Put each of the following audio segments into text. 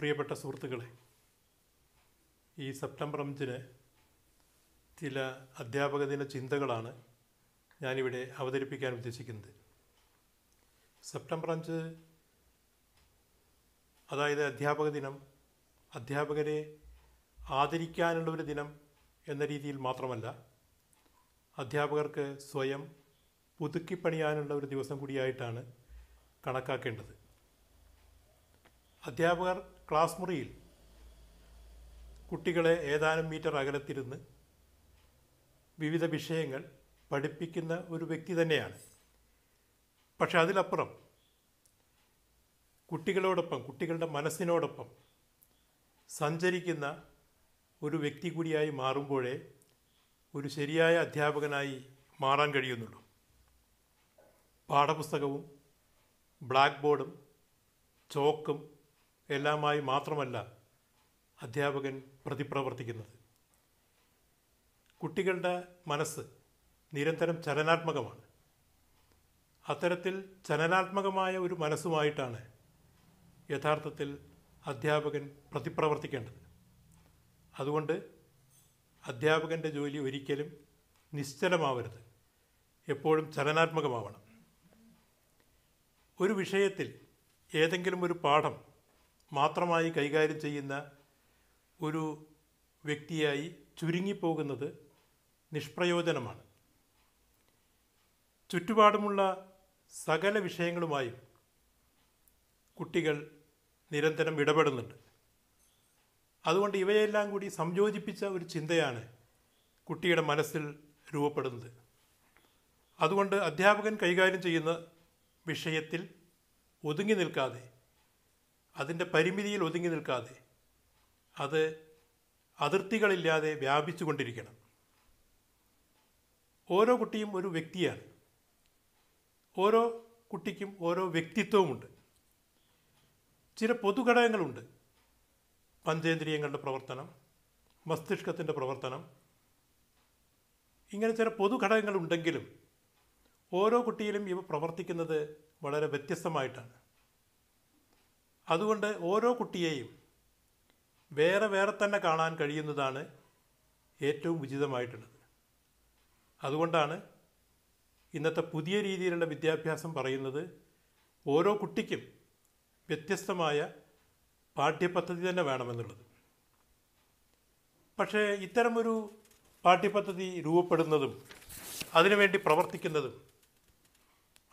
പ്രിയപ്പെട്ട സുഹൃത്തുക്കളെ ഈ സെപ്റ്റംബർ അഞ്ചിന് ചില അധ്യാപക ദിന ചിന്തകളാണ് ഞാനിവിടെ അവതരിപ്പിക്കാൻ ഉദ്ദേശിക്കുന്നത് സെപ്റ്റംബർ അഞ്ച് അതായത് അധ്യാപക ദിനം അധ്യാപകരെ ആദരിക്കാനുള്ള ഒരു ദിനം എന്ന രീതിയിൽ മാത്രമല്ല അധ്യാപകർക്ക് സ്വയം പുതുക്കിപ്പണിയാനുള്ള ഒരു ദിവസം കൂടിയായിട്ടാണ് കണക്കാക്കേണ്ടത് അധ്യാപകർ ക്ലാസ് മുറിയിൽ കുട്ടികളെ ഏതാനും മീറ്റർ അകലത്തിരുന്ന് വിവിധ വിഷയങ്ങൾ പഠിപ്പിക്കുന്ന ഒരു വ്യക്തി തന്നെയാണ് പക്ഷെ അതിലപ്പുറം കുട്ടികളോടൊപ്പം കുട്ടികളുടെ മനസ്സിനോടൊപ്പം സഞ്ചരിക്കുന്ന ഒരു വ്യക്തി കൂടിയായി മാറുമ്പോഴേ ഒരു ശരിയായ അധ്യാപകനായി മാറാൻ കഴിയുന്നുള്ളൂ പാഠപുസ്തകവും ബ്ലാക്ക് ബോർഡും ചോക്കും എല്ലാമായി മാത്രമല്ല അധ്യാപകൻ പ്രതിപ്രവർത്തിക്കുന്നത് കുട്ടികളുടെ മനസ്സ് നിരന്തരം ചലനാത്മകമാണ് അത്തരത്തിൽ ചലനാത്മകമായ ഒരു മനസ്സുമായിട്ടാണ് യഥാർത്ഥത്തിൽ അധ്യാപകൻ പ്രതിപ്രവർത്തിക്കേണ്ടത് അതുകൊണ്ട് അധ്യാപകൻ്റെ ജോലി ഒരിക്കലും നിശ്ചലമാവരുത് എപ്പോഴും ചലനാത്മകമാവണം ഒരു വിഷയത്തിൽ ഏതെങ്കിലും ഒരു പാഠം മാത്രമായി കൈകാര്യം ചെയ്യുന്ന ഒരു വ്യക്തിയായി ചുരുങ്ങിപ്പോകുന്നത് നിഷ്പ്രയോജനമാണ് ചുറ്റുപാടുമുള്ള സകല വിഷയങ്ങളുമായും കുട്ടികൾ നിരന്തരം ഇടപെടുന്നുണ്ട് അതുകൊണ്ട് ഇവയെല്ലാം കൂടി സംയോജിപ്പിച്ച ഒരു ചിന്തയാണ് കുട്ടിയുടെ മനസ്സിൽ രൂപപ്പെടുന്നത് അതുകൊണ്ട് അധ്യാപകൻ കൈകാര്യം ചെയ്യുന്ന വിഷയത്തിൽ ഒതുങ്ങി നിൽക്കാതെ അതിൻ്റെ പരിമിതിയിൽ ഒതുങ്ങി നിൽക്കാതെ അത് അതിർത്തികളില്ലാതെ വ്യാപിച്ചു കൊണ്ടിരിക്കണം ഓരോ കുട്ടിയും ഒരു വ്യക്തിയാണ് ഓരോ കുട്ടിക്കും ഓരോ വ്യക്തിത്വവുമുണ്ട് ചില പൊതുഘടകങ്ങളുണ്ട് പഞ്ചേന്ദ്രിയങ്ങളുടെ പ്രവർത്തനം മസ്തിഷ്കത്തിൻ്റെ പ്രവർത്തനം ഇങ്ങനെ ചില പൊതുഘടകങ്ങളുണ്ടെങ്കിലും ഓരോ കുട്ടിയിലും ഇവ പ്രവർത്തിക്കുന്നത് വളരെ വ്യത്യസ്തമായിട്ടാണ് അതുകൊണ്ട് ഓരോ കുട്ടിയെയും വേറെ വേറെ തന്നെ കാണാൻ കഴിയുന്നതാണ് ഏറ്റവും ഉചിതമായിട്ടുള്ളത് അതുകൊണ്ടാണ് ഇന്നത്തെ പുതിയ രീതിയിലുള്ള വിദ്യാഭ്യാസം പറയുന്നത് ഓരോ കുട്ടിക്കും വ്യത്യസ്തമായ പാഠ്യപദ്ധതി തന്നെ വേണമെന്നുള്ളത് പക്ഷേ ഇത്തരമൊരു പാഠ്യപദ്ധതി രൂപപ്പെടുന്നതും അതിനുവേണ്ടി പ്രവർത്തിക്കുന്നതും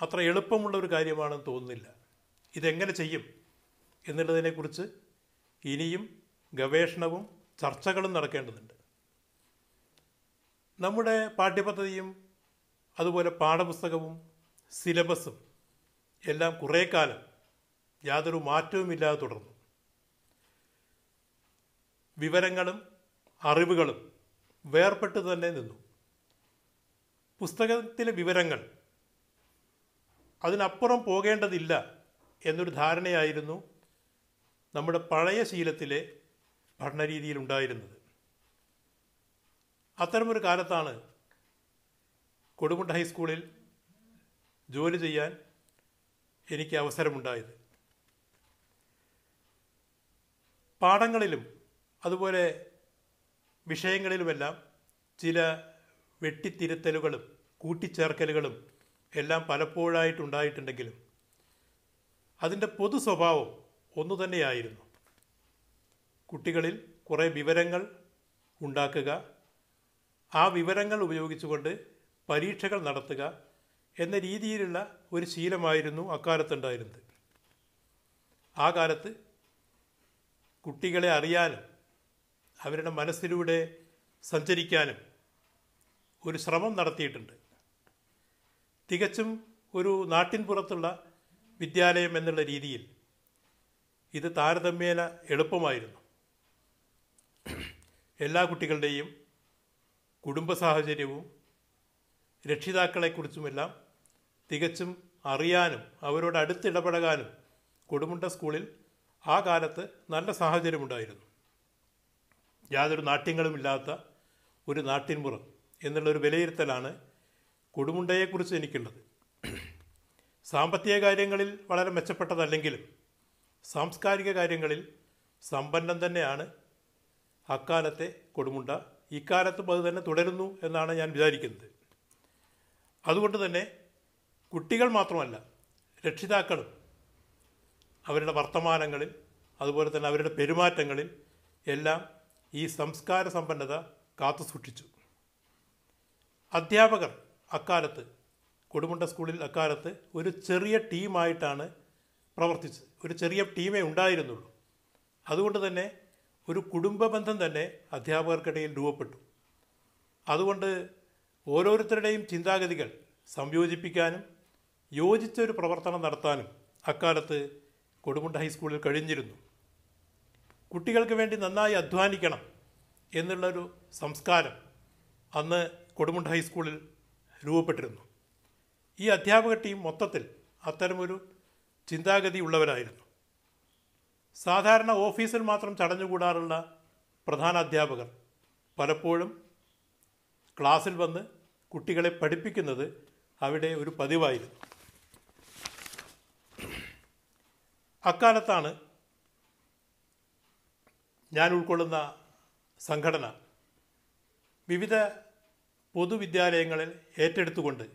അത്ര എളുപ്പമുള്ള ഒരു കാര്യമാണെന്ന് തോന്നുന്നില്ല ഇതെങ്ങനെ ചെയ്യും എന്നുള്ളതിനെക്കുറിച്ച് ഇനിയും ഗവേഷണവും ചർച്ചകളും നടക്കേണ്ടതുണ്ട് നമ്മുടെ പാഠ്യപദ്ധതിയും അതുപോലെ പാഠപുസ്തകവും സിലബസും എല്ലാം കുറേ കാലം യാതൊരു മാറ്റവുമില്ലാതെ തുടർന്നു വിവരങ്ങളും അറിവുകളും വേർപെട്ട് തന്നെ നിന്നു പുസ്തകത്തിലെ വിവരങ്ങൾ അതിനപ്പുറം പോകേണ്ടതില്ല എന്നൊരു ധാരണയായിരുന്നു നമ്മുടെ പഴയ ശീലത്തിലെ ഭരണരീതിയിൽ ഉണ്ടായിരുന്നത് അത്തരമൊരു കാലത്താണ് കൊടുമുണ്ട ഹൈസ്കൂളിൽ ജോലി ചെയ്യാൻ എനിക്ക് അവസരമുണ്ടായത് പാഠങ്ങളിലും അതുപോലെ വിഷയങ്ങളിലുമെല്ലാം ചില വെട്ടിത്തിരുത്തലുകളും കൂട്ടിച്ചേർക്കലുകളും എല്ലാം പലപ്പോഴായിട്ടുണ്ടായിട്ടുണ്ടെങ്കിലും അതിൻ്റെ പൊതു സ്വഭാവം ഒന്നു തന്നെയായിരുന്നു കുട്ടികളിൽ കുറേ വിവരങ്ങൾ ഉണ്ടാക്കുക ആ വിവരങ്ങൾ ഉപയോഗിച്ചുകൊണ്ട് പരീക്ഷകൾ നടത്തുക എന്ന രീതിയിലുള്ള ഒരു ശീലമായിരുന്നു അക്കാലത്തുണ്ടായിരുന്നത് ആ കാലത്ത് കുട്ടികളെ അറിയാനും അവരുടെ മനസ്സിലൂടെ സഞ്ചരിക്കാനും ഒരു ശ്രമം നടത്തിയിട്ടുണ്ട് തികച്ചും ഒരു നാട്ടിൻ പുറത്തുള്ള വിദ്യാലയം എന്നുള്ള രീതിയിൽ ഇത് താരതമ്യേന എളുപ്പമായിരുന്നു എല്ലാ കുട്ടികളുടെയും കുടുംബ സാഹചര്യവും രക്ഷിതാക്കളെക്കുറിച്ചുമെല്ലാം തികച്ചും അറിയാനും അവരോട് അടുത്തിടപഴകാനും കൊടുമുണ്ട സ്കൂളിൽ ആ കാലത്ത് നല്ല സാഹചര്യമുണ്ടായിരുന്നു യാതൊരു നാട്യങ്ങളുമില്ലാത്ത ഒരു നാട്ടിൻപുറം എന്നുള്ളൊരു വിലയിരുത്തലാണ് കൊടുമുണ്ടയെക്കുറിച്ച് എനിക്കുള്ളത് സാമ്പത്തിക കാര്യങ്ങളിൽ വളരെ മെച്ചപ്പെട്ടതല്ലെങ്കിലും സാംസ്കാരിക കാര്യങ്ങളിൽ സമ്പന്നം തന്നെയാണ് അക്കാലത്തെ കൊടുമുണ്ട ഇക്കാലത്തും അത് തന്നെ തുടരുന്നു എന്നാണ് ഞാൻ വിചാരിക്കുന്നത് അതുകൊണ്ട് തന്നെ കുട്ടികൾ മാത്രമല്ല രക്ഷിതാക്കളും അവരുടെ വർത്തമാനങ്ങളിൽ അതുപോലെ തന്നെ അവരുടെ പെരുമാറ്റങ്ങളിൽ എല്ലാം ഈ സംസ്കാര സമ്പന്നത കാത്തു സൂക്ഷിച്ചു അധ്യാപകർ അക്കാലത്ത് കൊടുമുണ്ട സ്കൂളിൽ അക്കാലത്ത് ഒരു ചെറിയ ടീമായിട്ടാണ് പ്രവർത്തിച്ചത് ഒരു ചെറിയ ടീമേ ഉണ്ടായിരുന്നുള്ളൂ അതുകൊണ്ട് തന്നെ ഒരു കുടുംബ ബന്ധം തന്നെ അധ്യാപകർക്കിടയിൽ രൂപപ്പെട്ടു അതുകൊണ്ട് ഓരോരുത്തരുടെയും ചിന്താഗതികൾ സംയോജിപ്പിക്കാനും യോജിച്ചൊരു ഒരു പ്രവർത്തനം നടത്താനും അക്കാലത്ത് കൊടുമുണ്ട ഹൈസ്കൂളിൽ കഴിഞ്ഞിരുന്നു കുട്ടികൾക്ക് വേണ്ടി നന്നായി അധ്വാനിക്കണം എന്നുള്ളൊരു സംസ്കാരം അന്ന് കൊടുമുണ്ട ഹൈസ്കൂളിൽ രൂപപ്പെട്ടിരുന്നു ഈ അധ്യാപക ടീം മൊത്തത്തിൽ അത്തരമൊരു ചിന്താഗതി ഉള്ളവരായിരുന്നു സാധാരണ ഓഫീസിൽ മാത്രം ചടഞ്ഞുകൂടാറുള്ള പ്രധാന അധ്യാപകർ പലപ്പോഴും ക്ലാസ്സിൽ വന്ന് കുട്ടികളെ പഠിപ്പിക്കുന്നത് അവിടെ ഒരു പതിവായിരുന്നു അക്കാലത്താണ് ഞാൻ ഉൾക്കൊള്ളുന്ന സംഘടന വിവിധ പൊതുവിദ്യാലയങ്ങളിൽ ഏറ്റെടുത്തുകൊണ്ട്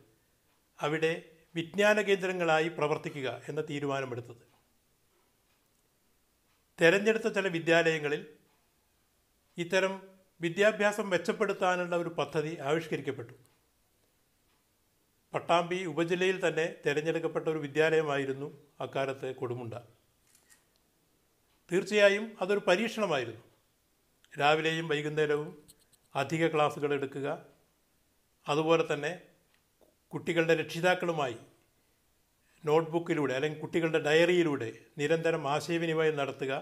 അവിടെ വിജ്ഞാന കേന്ദ്രങ്ങളായി പ്രവർത്തിക്കുക എന്ന തീരുമാനമെടുത്തത് തെരഞ്ഞെടുത്ത ചില വിദ്യാലയങ്ങളിൽ ഇത്തരം വിദ്യാഭ്യാസം മെച്ചപ്പെടുത്താനുള്ള ഒരു പദ്ധതി ആവിഷ്കരിക്കപ്പെട്ടു പട്ടാമ്പി ഉപജില്ലയിൽ തന്നെ തിരഞ്ഞെടുക്കപ്പെട്ട ഒരു വിദ്യാലയമായിരുന്നു അക്കാലത്ത് കൊടുമുണ്ട തീർച്ചയായും അതൊരു പരീക്ഷണമായിരുന്നു രാവിലെയും വൈകുന്നേരവും അധിക ക്ലാസ്സുകൾ എടുക്കുക അതുപോലെ തന്നെ കുട്ടികളുടെ രക്ഷിതാക്കളുമായി നോട്ട്ബുക്കിലൂടെ അല്ലെങ്കിൽ കുട്ടികളുടെ ഡയറിയിലൂടെ നിരന്തരം ആശയവിനിമയം നടത്തുക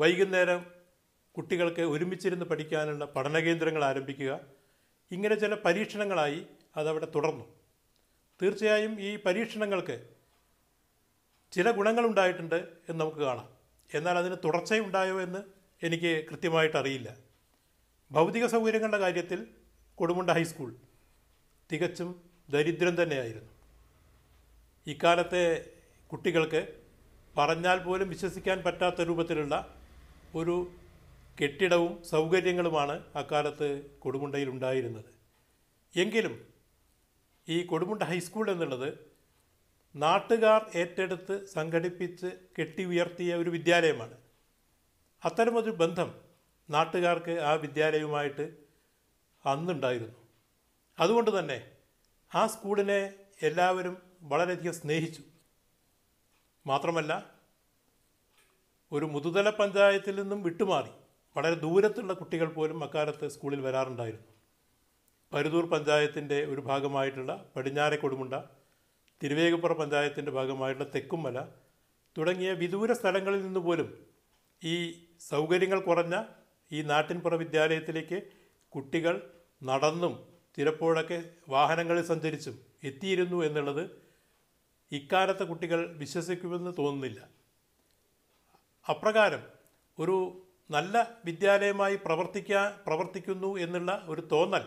വൈകുന്നേരം കുട്ടികൾക്ക് ഒരുമിച്ചിരുന്ന് പഠിക്കാനുള്ള പഠന കേന്ദ്രങ്ങൾ ആരംഭിക്കുക ഇങ്ങനെ ചില പരീക്ഷണങ്ങളായി അതവിടെ തുടർന്നു തീർച്ചയായും ഈ പരീക്ഷണങ്ങൾക്ക് ചില ഗുണങ്ങളുണ്ടായിട്ടുണ്ട് എന്ന് നമുക്ക് കാണാം എന്നാൽ അതിന് തുടർച്ചയുണ്ടായോ എന്ന് എനിക്ക് കൃത്യമായിട്ട് അറിയില്ല ഭൗതിക സൗകര്യങ്ങളുടെ കാര്യത്തിൽ കൊടുമുണ്ട ഹൈസ്കൂൾ തികച്ചും ദരിദ്രം തന്നെയായിരുന്നു ഇക്കാലത്തെ കുട്ടികൾക്ക് പറഞ്ഞാൽ പോലും വിശ്വസിക്കാൻ പറ്റാത്ത രൂപത്തിലുള്ള ഒരു കെട്ടിടവും സൗകര്യങ്ങളുമാണ് അക്കാലത്ത് കൊടുമുണ്ടയിൽ ഉണ്ടായിരുന്നത് എങ്കിലും ഈ കൊടുമുണ്ട ഹൈസ്കൂൾ എന്നുള്ളത് നാട്ടുകാർ ഏറ്റെടുത്ത് സംഘടിപ്പിച്ച് കെട്ടി ഉയർത്തിയ ഒരു വിദ്യാലയമാണ് അത്തരമൊരു ബന്ധം നാട്ടുകാർക്ക് ആ വിദ്യാലയവുമായിട്ട് അന്നുണ്ടായിരുന്നു അതുകൊണ്ട് തന്നെ ആ സ്കൂളിനെ എല്ലാവരും വളരെയധികം സ്നേഹിച്ചു മാത്രമല്ല ഒരു മുതുതല പഞ്ചായത്തിൽ നിന്നും വിട്ടുമാറി വളരെ ദൂരത്തുള്ള കുട്ടികൾ പോലും അക്കാലത്ത് സ്കൂളിൽ വരാറുണ്ടായിരുന്നു പരുതൂർ പഞ്ചായത്തിൻ്റെ ഒരു ഭാഗമായിട്ടുള്ള പടിഞ്ഞാറെ കൊടുമുണ്ട തിരുവേഗപ്പുറ പഞ്ചായത്തിൻ്റെ ഭാഗമായിട്ടുള്ള തെക്കുമല തുടങ്ങിയ വിദൂര സ്ഥലങ്ങളിൽ നിന്ന് പോലും ഈ സൗകര്യങ്ങൾ കുറഞ്ഞ ഈ നാട്ടിൻപുറ വിദ്യാലയത്തിലേക്ക് കുട്ടികൾ നടന്നും ചിലപ്പോഴൊക്കെ വാഹനങ്ങളിൽ സഞ്ചരിച്ചും എത്തിയിരുന്നു എന്നുള്ളത് ഇക്കാലത്തെ കുട്ടികൾ വിശ്വസിക്കുമെന്ന് തോന്നുന്നില്ല അപ്രകാരം ഒരു നല്ല വിദ്യാലയമായി പ്രവർത്തിക്കാൻ പ്രവർത്തിക്കുന്നു എന്നുള്ള ഒരു തോന്നൽ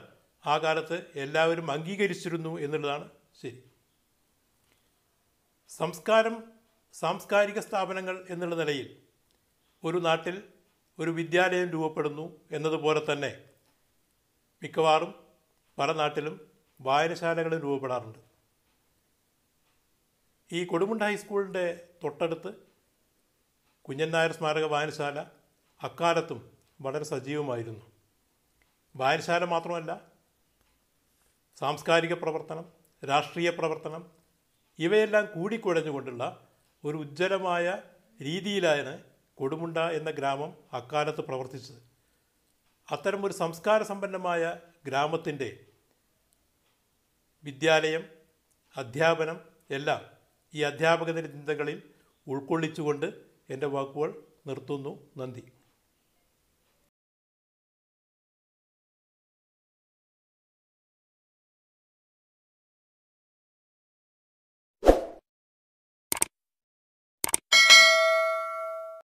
ആ കാലത്ത് എല്ലാവരും അംഗീകരിച്ചിരുന്നു എന്നുള്ളതാണ് ശരി സംസ്കാരം സാംസ്കാരിക സ്ഥാപനങ്ങൾ എന്നുള്ള നിലയിൽ ഒരു നാട്ടിൽ ഒരു വിദ്യാലയം രൂപപ്പെടുന്നു എന്നതുപോലെ തന്നെ മിക്കവാറും പല നാട്ടിലും വായനശാലകൾ രൂപപ്പെടാറുണ്ട് ഈ കൊടുമുണ്ട ഹൈസ്കൂളിൻ്റെ തൊട്ടടുത്ത് കുഞ്ഞൻ നായർ സ്മാരക വായനശാല അക്കാലത്തും വളരെ സജീവമായിരുന്നു വായനശാല മാത്രമല്ല സാംസ്കാരിക പ്രവർത്തനം രാഷ്ട്രീയ പ്രവർത്തനം ഇവയെല്ലാം കൂടിക്കുഴഞ്ഞുകൊണ്ടുള്ള ഒരു ഉജ്ജ്വലമായ രീതിയിലാണ് കൊടുമുണ്ട എന്ന ഗ്രാമം അക്കാലത്ത് പ്രവർത്തിച്ചത് അത്തരം ഒരു സംസ്കാര സമ്പന്നമായ ഗ്രാമത്തിൻ്റെ വിദ്യാലയം അധ്യാപനം എല്ലാം ഈ അധ്യാപകന്റെ ചിന്തകളിൽ ഉൾക്കൊള്ളിച്ചുകൊണ്ട് എൻ്റെ വാക്കുകൾ നിർത്തുന്നു നന്ദി